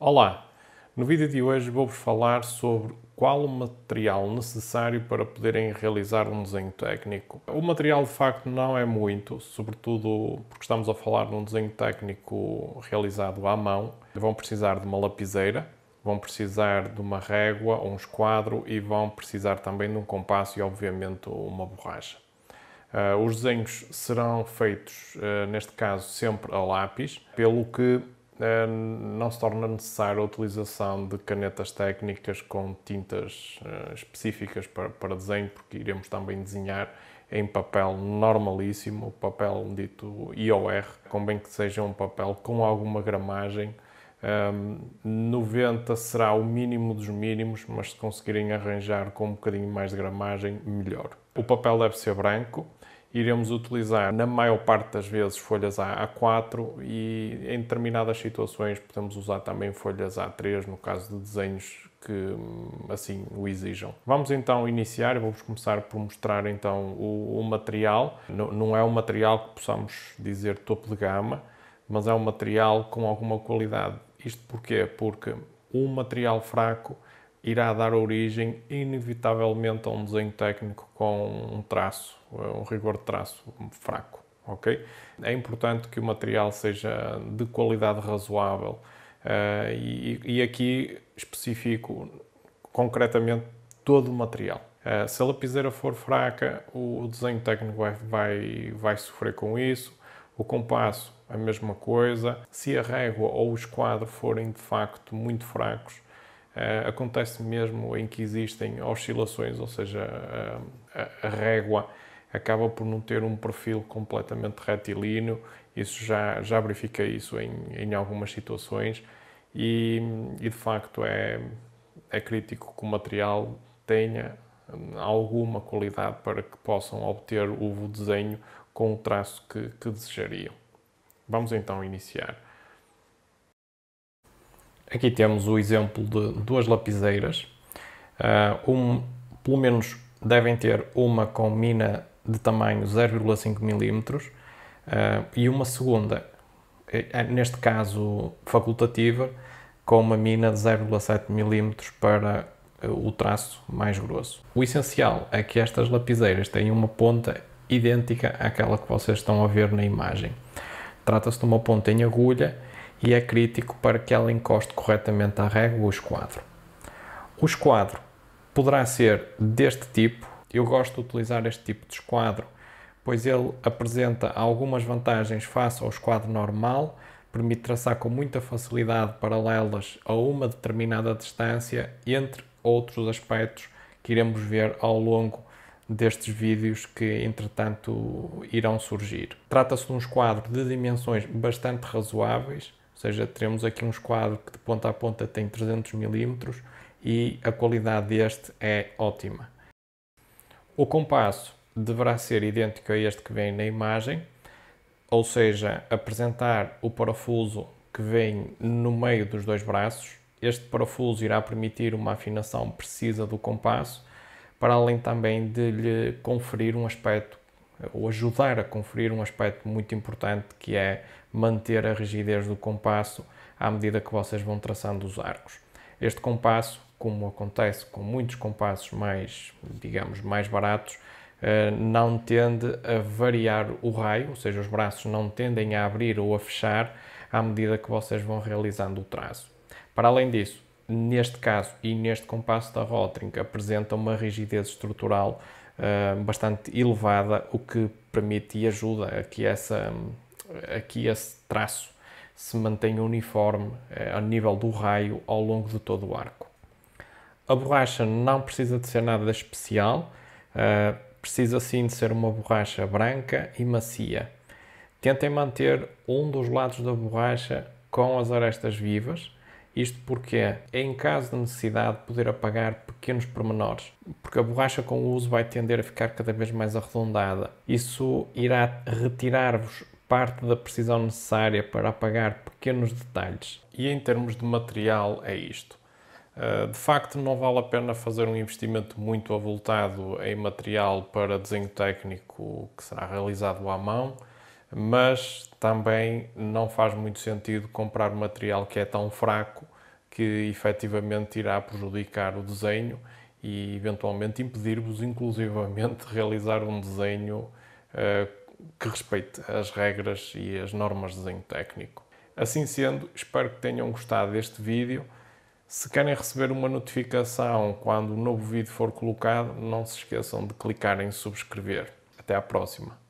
Olá! No vídeo de hoje vou-vos falar sobre qual o material necessário para poderem realizar um desenho técnico. O material de facto não é muito, sobretudo porque estamos a falar de um desenho técnico realizado à mão. Vão precisar de uma lapiseira, vão precisar de uma régua, um esquadro e vão precisar também de um compasso e obviamente uma borracha. Uh, os desenhos serão feitos, uh, neste caso, sempre a lápis, pelo que Ehm, não se torna necessária a utilização de canetas técnicas com tintas eh, específicas para, para desenho, porque iremos também desenhar em papel normalíssimo, papel dito IOR, com bem que seja um papel com alguma gramagem. 90 ehm, será o mínimo dos mínimos, mas se conseguirem arranjar com um bocadinho mais de gramagem, melhor. O papel deve ser branco iremos utilizar, na maior parte das vezes, folhas A4 e em determinadas situações podemos usar também folhas A3, no caso de desenhos que hum, assim o exijam. Vamos então iniciar, vamos começar por mostrar então o, o material. Não, não é um material que possamos dizer topo de gama, mas é um material com alguma qualidade. Isto porquê? Porque um material fraco irá dar origem, inevitavelmente, a um desenho técnico com um traço, um rigor de traço fraco, ok? É importante que o material seja de qualidade razoável uh, e, e, aqui especifico concretamente todo o material. Uh, se a lapiseira for fraca, o, o desenho técnico vai, vai, vai sofrer com isso, o compasso a mesma coisa. Se a régua ou o esquadro forem de facto muito fracos, eh, acontece mesmo em que existem oscilações, ou seja, eh, a, a régua acaba por não ter um perfil completamente retilíneo. Isso já, já verifiquei isso em, em algumas situações e, e de facto é, é crítico que o material tenha alguma qualidade para que possam obter o desenho com o traço que, que desejariam. Vamos então iniciar. Aqui temos o exemplo de duas lapiseiras. Uh, um, pelo menos devem ter uma com mina de tamanho 0,5 mm uh, e uma segunda, eh, eh, neste caso facultativa, com uma mina de 0,7 mm para eh, o traço mais grosso. O essencial é que estas lapiseiras têm uma ponta idêntica àquela que vocês estão a ver na imagem. Trata-se de uma ponta em agulha e é crítico para que ela encoste corretamente à régua o esquadro. O esquadro poderá ser deste tipo, eu gosto de utilizar este tipo de esquadro, pois ele apresenta algumas vantagens face ao esquadro normal, permite traçar com muita facilidade paralelas a uma determinada distância, entre outros aspectos que iremos ver ao longo destes vídeos que entretanto irão surgir. Trata-se de um esquadro de dimensões bastante razoáveis, ou seja, teremos aqui um esquadro que de ponta a ponta tem 300 milímetros e a qualidade deste é ótima. O compasso deverá ser idêntico a este que vem na imagem, ou seja, apresentar o parafuso que vem no meio dos dois braços. Este parafuso irá permitir uma afinação precisa do compasso, para além também de lhe conferir um aspecto ou ajudar a conferir um aspecto muito importante que é manter a rigidez do compasso à medida que vocês vão traçando os arcos. Este compasso, como acontece com muitos compassos mais, digamos, mais baratos, eh, não tende a variar o raio, ou seja, os braços não tendem a abrir ou a fechar à medida que vocês vão realizando o traço. Para além disso, neste caso e neste compasso da Rotring apresenta uma rigidez estrutural eh, bastante elevada, o que permite e ajuda a que, essa, a que esse traço se mantenha uniforme uh, eh, ao nível do raio ao longo de todo o arco. A borracha não precisa de ser nada especial, uh, precisa sim de ser uma borracha branca e macia. Tentem manter um dos lados da borracha com as arestas vivas, isto porque é, é em caso de necessidade poder apagar pequenos pormenores, porque a borracha com o uso vai tender a ficar cada vez mais arredondada. Isso irá retirar-vos parte da precisão necessária para apagar pequenos detalhes. E em termos de material é isto. Ah, de facto, não vale a pena fazer um investimento muito avultado em material para desenho técnico que será realizado à mão mas também não faz muito sentido comprar material que é tão fraco que efetivamente irá prejudicar o desenho e eventualmente impedir-vos inclusivamente de realizar um desenho uh, que respeite as regras e as normas de desenho técnico. Assim sendo, espero que tenham gostado deste vídeo. Se querem receber uma notificação quando um novo vídeo for colocado, não se esqueçam de clicar em subscrever. Até à próxima!